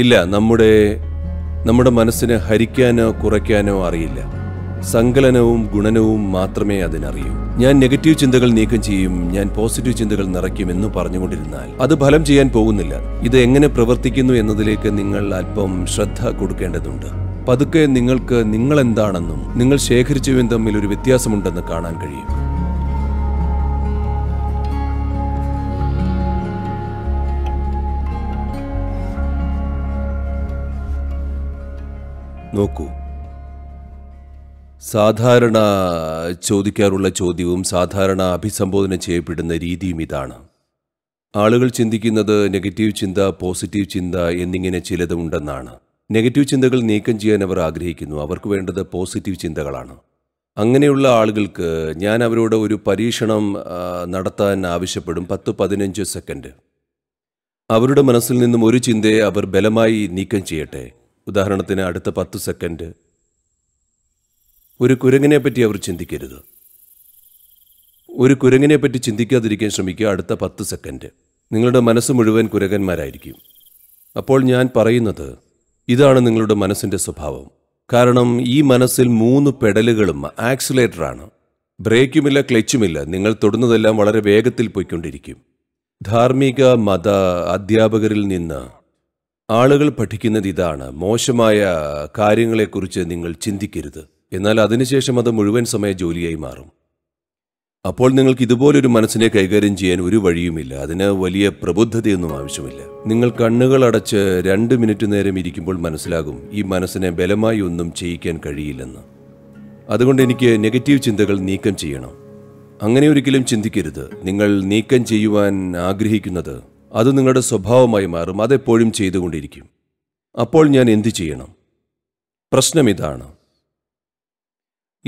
ഇല്ല നമ്മുടെ നമ്മുടെ മനസ്സിനെ ഹരിക്കാനോ കുറയ്ക്കാനോ അറിയില്ല സങ്കലനവും ഗുണനവും മാത്രമേ അതിനറിയൂ ഞാൻ നെഗറ്റീവ് ചിന്തകൾ നീക്കം ചെയ്യും ഞാൻ പോസിറ്റീവ് ചിന്തകൾ എന്ന് പറഞ്ഞുകൊണ്ടിരുന്നാൽ അത് ഫലം ചെയ്യാൻ പോകുന്നില്ല ഇത് എങ്ങനെ പ്രവർത്തിക്കുന്നു എന്നതിലേക്ക് നിങ്ങൾ അല്പം ശ്രദ്ധ കൊടുക്കേണ്ടതുണ്ട് പതുക്കെ നിങ്ങൾക്ക് നിങ്ങൾ എന്താണെന്നും നിങ്ങൾ ശേഖരിച്ചവയും തമ്മിൽ ഒരു വ്യത്യാസമുണ്ടെന്ന് കാണാൻ കഴിയും നോക്കൂ സാധാരണ ചോദിക്കാറുള്ള ചോദ്യവും സാധാരണ അഭിസംബോധന ചെയ്യപ്പെടുന്ന രീതിയും ഇതാണ് ആളുകൾ ചിന്തിക്കുന്നത് നെഗറ്റീവ് ചിന്ത പോസിറ്റീവ് ചിന്ത എന്നിങ്ങനെ ചിലതുണ്ടെന്നാണ് നെഗറ്റീവ് ചിന്തകൾ നീക്കം ചെയ്യാൻ അവർ ആഗ്രഹിക്കുന്നു അവർക്ക് വേണ്ടത് പോസിറ്റീവ് ചിന്തകളാണ് അങ്ങനെയുള്ള ആളുകൾക്ക് ഞാൻ അവരോട് ഒരു പരീക്ഷണം നടത്താൻ ആവശ്യപ്പെടും പത്ത് പതിനഞ്ച് സെക്കൻഡ് അവരുടെ മനസ്സിൽ നിന്നും ഒരു ചിന്തയെ അവർ ബലമായി നീക്കം ചെയ്യട്ടെ ഉദാഹരണത്തിന് അടുത്ത പത്ത് സെക്കൻഡ് ഒരു കുരങ്ങിനെ പറ്റി അവർ ചിന്തിക്കരുത് ഒരു കുരങ്ങിനെ പറ്റി ചിന്തിക്കാതിരിക്കാൻ ശ്രമിക്കുക അടുത്ത പത്ത് സെക്കൻഡ് നിങ്ങളുടെ മനസ്സ് മുഴുവൻ കുരകന്മാരായിരിക്കും അപ്പോൾ ഞാൻ പറയുന്നത് ഇതാണ് നിങ്ങളുടെ മനസ്സിൻ്റെ സ്വഭാവം കാരണം ഈ മനസ്സിൽ മൂന്ന് പെടലുകളും ആക്സിലേറ്ററാണ് ബ്രേക്കുമില്ല ക്ലച്ചുമില്ല നിങ്ങൾ തൊടുന്നതെല്ലാം വളരെ വേഗത്തിൽ പോയിക്കൊണ്ടിരിക്കും ധാർമ്മിക മത അധ്യാപകരിൽ നിന്ന് ആളുകൾ പഠിക്കുന്നത് ഇതാണ് മോശമായ കാര്യങ്ങളെക്കുറിച്ച് നിങ്ങൾ ചിന്തിക്കരുത് എന്നാൽ അതിനുശേഷം അത് മുഴുവൻ സമയ ജോലിയായി മാറും അപ്പോൾ നിങ്ങൾക്ക് ഇതുപോലൊരു മനസ്സിനെ കൈകാര്യം ചെയ്യാൻ ഒരു വഴിയുമില്ല അതിന് വലിയ പ്രബുദ്ധതയൊന്നും ആവശ്യമില്ല നിങ്ങൾ കണ്ണുകൾ അടച്ച് രണ്ട് മിനിറ്റ് നേരം ഇരിക്കുമ്പോൾ മനസ്സിലാകും ഈ മനസ്സിനെ ബലമായി ഒന്നും ചെയ്യിക്കാൻ കഴിയില്ലെന്ന് അതുകൊണ്ട് എനിക്ക് നെഗറ്റീവ് ചിന്തകൾ നീക്കം ചെയ്യണം അങ്ങനെ ഒരിക്കലും ചിന്തിക്കരുത് നിങ്ങൾ നീക്കം ചെയ്യുവാൻ ആഗ്രഹിക്കുന്നത് അത് നിങ്ങളുടെ സ്വഭാവമായി മാറും അതെപ്പോഴും ചെയ്തുകൊണ്ടിരിക്കും അപ്പോൾ ഞാൻ എന്തു ചെയ്യണം പ്രശ്നം ഇതാണ്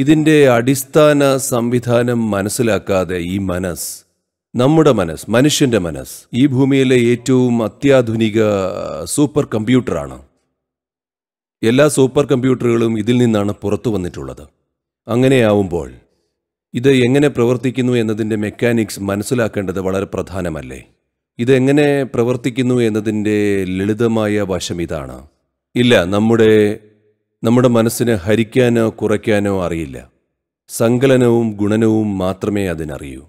ഇതിൻ്റെ അടിസ്ഥാന സംവിധാനം മനസ്സിലാക്കാതെ ഈ മനസ്സ് നമ്മുടെ മനസ്സ് മനുഷ്യൻ്റെ മനസ്സ് ഈ ഭൂമിയിലെ ഏറ്റവും അത്യാധുനിക സൂപ്പർ കമ്പ്യൂട്ടറാണ് എല്ലാ സൂപ്പർ കമ്പ്യൂട്ടറുകളും ഇതിൽ നിന്നാണ് പുറത്തു വന്നിട്ടുള്ളത് അങ്ങനെയാവുമ്പോൾ ഇത് എങ്ങനെ പ്രവർത്തിക്കുന്നു എന്നതിൻ്റെ മെക്കാനിക്സ് മനസ്സിലാക്കേണ്ടത് വളരെ പ്രധാനമല്ലേ ഇതെങ്ങനെ പ്രവർത്തിക്കുന്നു എന്നതിൻ്റെ ലളിതമായ വശം ഇതാണ് ഇല്ല നമ്മുടെ നമ്മുടെ മനസ്സിനെ ഹരിക്കാനോ കുറയ്ക്കാനോ അറിയില്ല സങ്കലനവും ഗുണനവും മാത്രമേ അതിനറിയൂ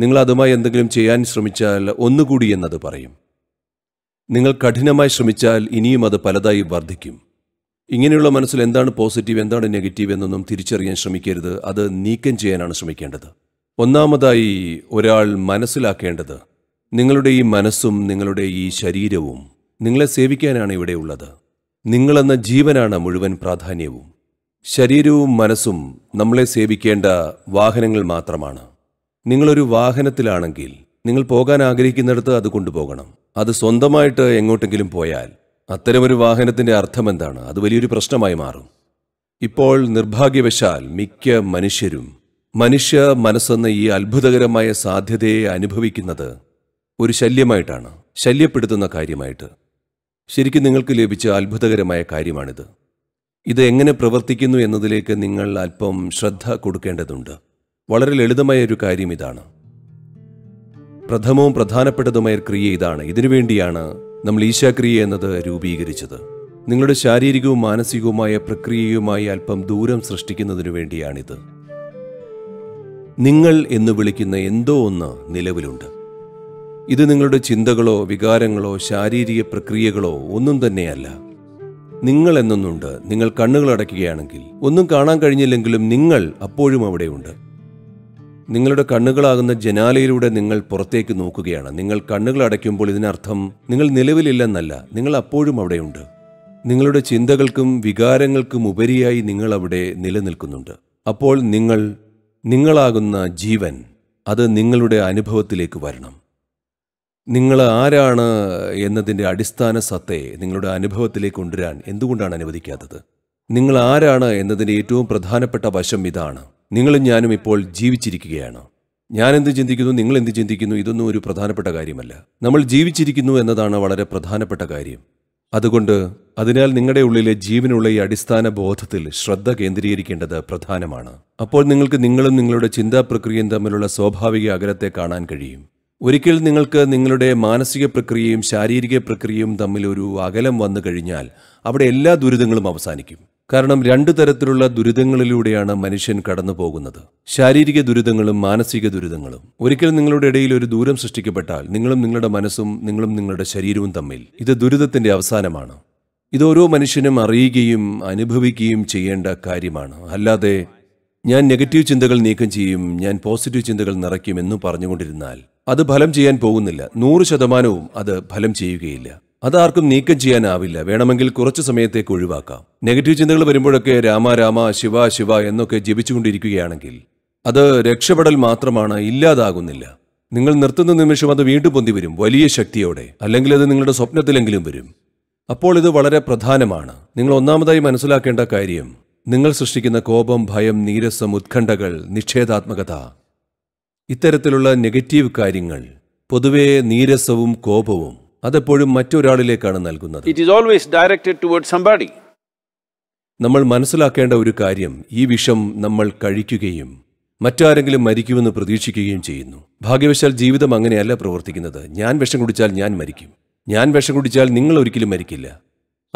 നിങ്ങൾ അതുമായി എന്തെങ്കിലും ചെയ്യാൻ ശ്രമിച്ചാൽ ഒന്നുകൂടി എന്നത് പറയും നിങ്ങൾ കഠിനമായി ശ്രമിച്ചാൽ ഇനിയും അത് പലതായി വർദ്ധിക്കും ഇങ്ങനെയുള്ള മനസ്സിൽ എന്താണ് പോസിറ്റീവ് എന്താണ് നെഗറ്റീവ് എന്നൊന്നും തിരിച്ചറിയാൻ ശ്രമിക്കരുത് അത് നീക്കം ചെയ്യാനാണ് ശ്രമിക്കേണ്ടത് ഒന്നാമതായി ഒരാൾ മനസ്സിലാക്കേണ്ടത് നിങ്ങളുടെ ഈ മനസ്സും നിങ്ങളുടെ ഈ ശരീരവും നിങ്ങളെ സേവിക്കാനാണ് ഇവിടെയുള്ളത് നിങ്ങളെന്ന ജീവനാണ് മുഴുവൻ പ്രാധാന്യവും ശരീരവും മനസ്സും നമ്മളെ സേവിക്കേണ്ട വാഹനങ്ങൾ മാത്രമാണ് നിങ്ങളൊരു വാഹനത്തിലാണെങ്കിൽ നിങ്ങൾ പോകാൻ ആഗ്രഹിക്കുന്നിടത്ത് അത് കൊണ്ടുപോകണം അത് സ്വന്തമായിട്ട് എങ്ങോട്ടെങ്കിലും പോയാൽ അത്തരമൊരു വാഹനത്തിൻ്റെ അർത്ഥം എന്താണ് അത് വലിയൊരു പ്രശ്നമായി മാറും ഇപ്പോൾ നിർഭാഗ്യവശാൽ മിക്ക മനുഷ്യരും മനുഷ്യ മനസ്സെന്ന ഈ അത്ഭുതകരമായ സാധ്യതയെ അനുഭവിക്കുന്നത് ഒരു ശല്യമായിട്ടാണ് ശല്യപ്പെടുത്തുന്ന കാര്യമായിട്ട് ശരിക്കും നിങ്ങൾക്ക് ലഭിച്ച അത്ഭുതകരമായ കാര്യമാണിത് ഇത് എങ്ങനെ പ്രവർത്തിക്കുന്നു എന്നതിലേക്ക് നിങ്ങൾ അല്പം ശ്രദ്ധ കൊടുക്കേണ്ടതുണ്ട് വളരെ ലളിതമായ ഒരു കാര്യം ഇതാണ് പ്രഥമവും പ്രധാനപ്പെട്ടതുമായ ക്രിയ ഇതാണ് ഇതിനുവേണ്ടിയാണ് നമ്മൾ ഈശാക്രിയ എന്നത് രൂപീകരിച്ചത് നിങ്ങളുടെ ശാരീരികവും മാനസികവുമായ പ്രക്രിയയുമായി അല്പം ദൂരം സൃഷ്ടിക്കുന്നതിനു വേണ്ടിയാണിത് നിങ്ങൾ എന്ന് വിളിക്കുന്ന എന്തോ ഒന്ന് നിലവിലുണ്ട് ഇത് നിങ്ങളുടെ ചിന്തകളോ വികാരങ്ങളോ ശാരീരിക പ്രക്രിയകളോ ഒന്നും തന്നെയല്ല നിങ്ങൾ എന്നൊന്നുണ്ട് നിങ്ങൾ കണ്ണുകൾ അടയ്ക്കുകയാണെങ്കിൽ ഒന്നും കാണാൻ കഴിഞ്ഞില്ലെങ്കിലും നിങ്ങൾ അപ്പോഴും അവിടെയുണ്ട് നിങ്ങളുടെ കണ്ണുകളാകുന്ന ജനാലയിലൂടെ നിങ്ങൾ പുറത്തേക്ക് നോക്കുകയാണ് നിങ്ങൾ കണ്ണുകൾ അടയ്ക്കുമ്പോൾ ഇതിനർത്ഥം നിങ്ങൾ നിലവിലില്ലെന്നല്ല നിങ്ങൾ അപ്പോഴും അവിടെയുണ്ട് നിങ്ങളുടെ ചിന്തകൾക്കും വികാരങ്ങൾക്കും ഉപരിയായി നിങ്ങൾ അവിടെ നിലനിൽക്കുന്നുണ്ട് അപ്പോൾ നിങ്ങൾ നിങ്ങളാകുന്ന ജീവൻ അത് നിങ്ങളുടെ അനുഭവത്തിലേക്ക് വരണം നിങ്ങൾ ആരാണ് എന്നതിൻ്റെ അടിസ്ഥാന സത്തയെ നിങ്ങളുടെ അനുഭവത്തിലേക്ക് കൊണ്ടുവരാൻ എന്തുകൊണ്ടാണ് അനുവദിക്കാത്തത് നിങ്ങൾ ആരാണ് എന്നതിൻ്റെ ഏറ്റവും പ്രധാനപ്പെട്ട വശം ഇതാണ് നിങ്ങളും ഞാനും ഇപ്പോൾ ജീവിച്ചിരിക്കുകയാണ് ഞാൻ എന്ത് ചിന്തിക്കുന്നു നിങ്ങൾ എന്ത് ചിന്തിക്കുന്നു ഇതൊന്നും ഒരു പ്രധാനപ്പെട്ട കാര്യമല്ല നമ്മൾ ജീവിച്ചിരിക്കുന്നു എന്നതാണ് വളരെ പ്രധാനപ്പെട്ട കാര്യം അതുകൊണ്ട് അതിനാൽ നിങ്ങളുടെ ഉള്ളിലെ ജീവനുള്ള ഈ അടിസ്ഥാന ബോധത്തിൽ ശ്രദ്ധ കേന്ദ്രീകരിക്കേണ്ടത് പ്രധാനമാണ് അപ്പോൾ നിങ്ങൾക്ക് നിങ്ങളും നിങ്ങളുടെ ചിന്താ പ്രക്രിയയും തമ്മിലുള്ള സ്വാഭാവിക അകലത്തെ കാണാൻ കഴിയും ഒരിക്കൽ നിങ്ങൾക്ക് നിങ്ങളുടെ മാനസിക പ്രക്രിയയും ശാരീരിക പ്രക്രിയയും തമ്മിൽ ഒരു അകലം വന്നു കഴിഞ്ഞാൽ അവിടെ എല്ലാ ദുരിതങ്ങളും അവസാനിക്കും കാരണം രണ്ടു തരത്തിലുള്ള ദുരിതങ്ങളിലൂടെയാണ് മനുഷ്യൻ കടന്നു പോകുന്നത് ശാരീരിക ദുരിതങ്ങളും മാനസിക ദുരിതങ്ങളും ഒരിക്കൽ നിങ്ങളുടെ ഇടയിൽ ഒരു ദൂരം സൃഷ്ടിക്കപ്പെട്ടാൽ നിങ്ങളും നിങ്ങളുടെ മനസ്സും നിങ്ങളും നിങ്ങളുടെ ശരീരവും തമ്മിൽ ഇത് ദുരിതത്തിന്റെ അവസാനമാണ് ഇത് ഓരോ മനുഷ്യനും അറിയുകയും അനുഭവിക്കുകയും ചെയ്യേണ്ട കാര്യമാണ് അല്ലാതെ ഞാൻ നെഗറ്റീവ് ചിന്തകൾ നീക്കം ചെയ്യും ഞാൻ പോസിറ്റീവ് ചിന്തകൾ നിറയ്ക്കും എന്ന് പറഞ്ഞുകൊണ്ടിരുന്നാൽ അത് ഫലം ചെയ്യാൻ പോകുന്നില്ല നൂറ് ശതമാനവും അത് ഫലം ചെയ്യുകയില്ല അതാർക്കും നീക്കം ചെയ്യാനാവില്ല വേണമെങ്കിൽ കുറച്ചു സമയത്തേക്ക് ഒഴിവാക്കാം നെഗറ്റീവ് ചിന്തകൾ വരുമ്പോഴൊക്കെ രാമ രാമ ശിവ ശിവ എന്നൊക്കെ ജപിച്ചുകൊണ്ടിരിക്കുകയാണെങ്കിൽ അത് രക്ഷപ്പെടൽ മാത്രമാണ് ഇല്ലാതാകുന്നില്ല നിങ്ങൾ നിർത്തുന്ന നിമിഷം അത് വീണ്ടും പൊന്തി വരും വലിയ ശക്തിയോടെ അല്ലെങ്കിൽ അത് നിങ്ങളുടെ സ്വപ്നത്തിലെങ്കിലും വരും അപ്പോൾ ഇത് വളരെ പ്രധാനമാണ് നിങ്ങൾ ഒന്നാമതായി മനസ്സിലാക്കേണ്ട കാര്യം നിങ്ങൾ സൃഷ്ടിക്കുന്ന കോപം ഭയം നീരസം ഉത്കണ്ഠകൾ നിഷേധാത്മകത ഇത്തരത്തിലുള്ള നെഗറ്റീവ് കാര്യങ്ങൾ പൊതുവേ നീരസവും കോപവും അതെപ്പോഴും മറ്റൊരാളിലേക്കാണ് നൽകുന്നത് നമ്മൾ മനസ്സിലാക്കേണ്ട ഒരു കാര്യം ഈ വിഷം നമ്മൾ കഴിക്കുകയും മറ്റാരെങ്കിലും മരിക്കുമെന്ന് പ്രതീക്ഷിക്കുകയും ചെയ്യുന്നു ഭാഗ്യവശാൽ ജീവിതം അങ്ങനെയല്ല പ്രവർത്തിക്കുന്നത് ഞാൻ വിഷം കുടിച്ചാൽ ഞാൻ മരിക്കും ഞാൻ വിഷം കുടിച്ചാൽ നിങ്ങൾ ഒരിക്കലും മരിക്കില്ല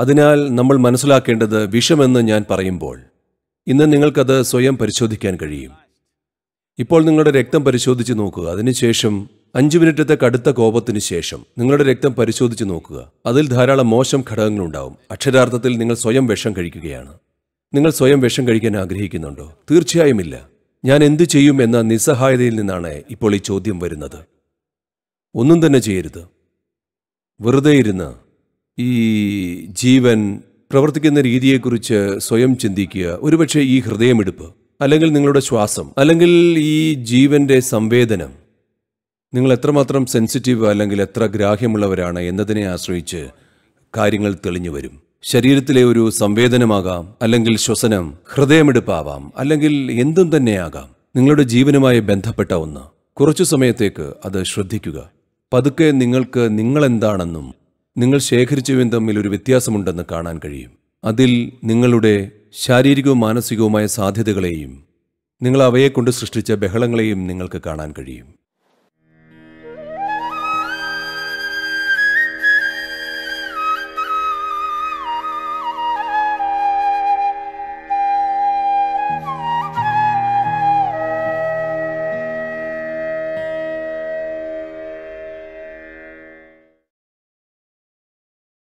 അതിനാൽ നമ്മൾ മനസ്സിലാക്കേണ്ടത് വിഷമെന്ന് ഞാൻ പറയുമ്പോൾ ഇന്ന് നിങ്ങൾക്കത് സ്വയം പരിശോധിക്കാൻ കഴിയും ഇപ്പോൾ നിങ്ങളുടെ രക്തം പരിശോധിച്ച് നോക്കുക അതിനുശേഷം അഞ്ച് മിനിറ്റത്തെ കടുത്ത കോപത്തിന് ശേഷം നിങ്ങളുടെ രക്തം പരിശോധിച്ച് നോക്കുക അതിൽ ധാരാളം മോശം ഘടകങ്ങളുണ്ടാവും അക്ഷരാർത്ഥത്തിൽ നിങ്ങൾ സ്വയം വിഷം കഴിക്കുകയാണ് നിങ്ങൾ സ്വയം വിഷം കഴിക്കാൻ ആഗ്രഹിക്കുന്നുണ്ടോ തീർച്ചയായും ഇല്ല ഞാൻ എന്തു ചെയ്യും എന്ന നിസ്സഹായതയിൽ നിന്നാണ് ഇപ്പോൾ ഈ ചോദ്യം വരുന്നത് ഒന്നും തന്നെ ചെയ്യരുത് വെറുതെ ഇരുന്ന് ഈ ജീവൻ പ്രവർത്തിക്കുന്ന രീതിയെക്കുറിച്ച് സ്വയം ചിന്തിക്കുക ഒരുപക്ഷെ ഈ ഹൃദയമെടുപ്പ് അല്ലെങ്കിൽ നിങ്ങളുടെ ശ്വാസം അല്ലെങ്കിൽ ഈ ജീവന്റെ സംവേദനം നിങ്ങൾ എത്രമാത്രം സെൻസിറ്റീവ് അല്ലെങ്കിൽ എത്ര ഗ്രാഹ്യമുള്ളവരാണ് എന്നതിനെ ആശ്രയിച്ച് കാര്യങ്ങൾ തെളിഞ്ഞു വരും ശരീരത്തിലെ ഒരു സംവേദനമാകാം അല്ലെങ്കിൽ ശ്വസനം ഹൃദയമെടുപ്പാവാം അല്ലെങ്കിൽ എന്തും തന്നെയാകാം നിങ്ങളുടെ ജീവനുമായി ബന്ധപ്പെട്ട ഒന്ന് കുറച്ചു സമയത്തേക്ക് അത് ശ്രദ്ധിക്കുക പതുക്കെ നിങ്ങൾക്ക് നിങ്ങളെന്താണെന്നും നിങ്ങൾ തമ്മിൽ ഒരു വ്യത്യാസമുണ്ടെന്ന് കാണാൻ കഴിയും അതിൽ നിങ്ങളുടെ ശാരീരികവും മാനസികവുമായ സാധ്യതകളെയും നിങ്ങൾ അവയെക്കൊണ്ട് സൃഷ്ടിച്ച ബഹളങ്ങളെയും നിങ്ങൾക്ക് കാണാൻ കഴിയും